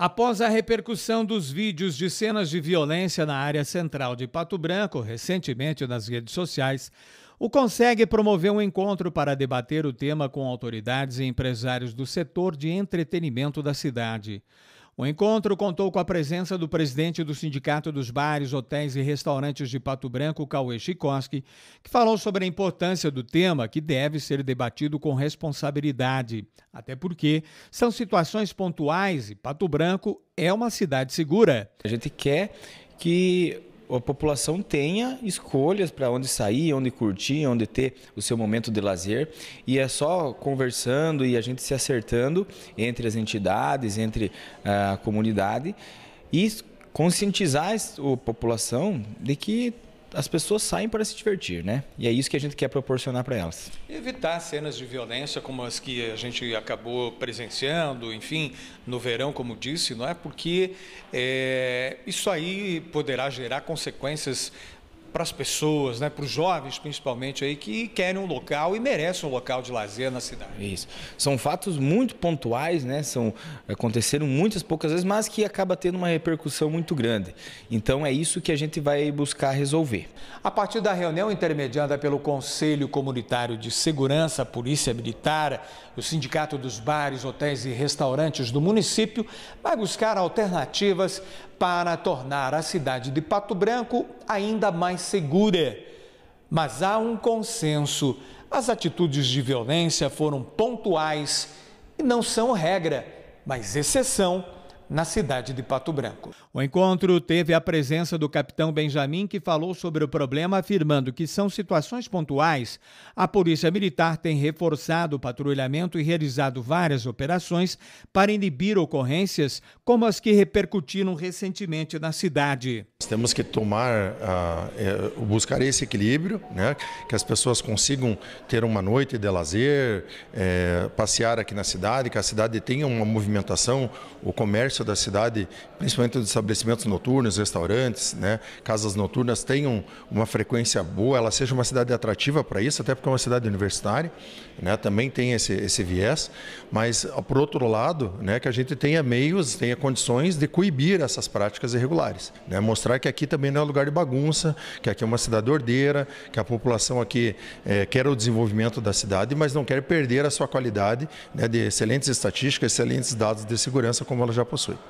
Após a repercussão dos vídeos de cenas de violência na área central de Pato Branco, recentemente nas redes sociais, o Consegue promoveu um encontro para debater o tema com autoridades e empresários do setor de entretenimento da cidade. O encontro contou com a presença do presidente do Sindicato dos Bares, Hotéis e Restaurantes de Pato Branco, Cauê Chikoski, que falou sobre a importância do tema que deve ser debatido com responsabilidade, até porque são situações pontuais e Pato Branco é uma cidade segura. A gente quer que a população tenha escolhas para onde sair, onde curtir, onde ter o seu momento de lazer. E é só conversando e a gente se acertando entre as entidades, entre ah, a comunidade e conscientizar a população de que as pessoas saem para se divertir, né? E é isso que a gente quer proporcionar para elas. Evitar cenas de violência como as que a gente acabou presenciando, enfim, no verão, como disse, não é? Porque é, isso aí poderá gerar consequências para as pessoas, né, para os jovens principalmente aí que querem um local e merecem um local de lazer na cidade. Isso. São fatos muito pontuais, né? São aconteceram muitas poucas vezes, mas que acaba tendo uma repercussão muito grande. Então é isso que a gente vai buscar resolver. A partir da reunião intermediada pelo Conselho Comunitário de Segurança, Polícia Militar, o Sindicato dos Bares, Hotéis e Restaurantes do município vai buscar alternativas para tornar a cidade de Pato Branco ainda mais segura. Mas há um consenso: as atitudes de violência foram pontuais e não são regra, mas exceção na cidade de Pato Branco. O encontro teve a presença do capitão Benjamin, que falou sobre o problema, afirmando que são situações pontuais. A Polícia Militar tem reforçado o patrulhamento e realizado várias operações para inibir ocorrências como as que repercutiram recentemente na cidade. Temos que tomar, uh, buscar esse equilíbrio, né? que as pessoas consigam ter uma noite de lazer, eh, passear aqui na cidade, que a cidade tenha uma movimentação, o comércio comércio da cidade, principalmente dos estabelecimentos noturnos, restaurantes, né, casas noturnas, tenham uma frequência boa, ela seja uma cidade atrativa para isso, até porque é uma cidade universitária, né, também tem esse, esse viés, mas, ah, por outro lado, né, que a gente tenha meios, tenha condições de coibir essas práticas irregulares, né, mostrar que aqui também não é lugar de bagunça, que aqui é uma cidade ordeira, que a população aqui é, quer o desenvolvimento da cidade, mas não quer perder a sua qualidade né, de excelentes estatísticas, excelentes dados de segurança como ela já possui. week.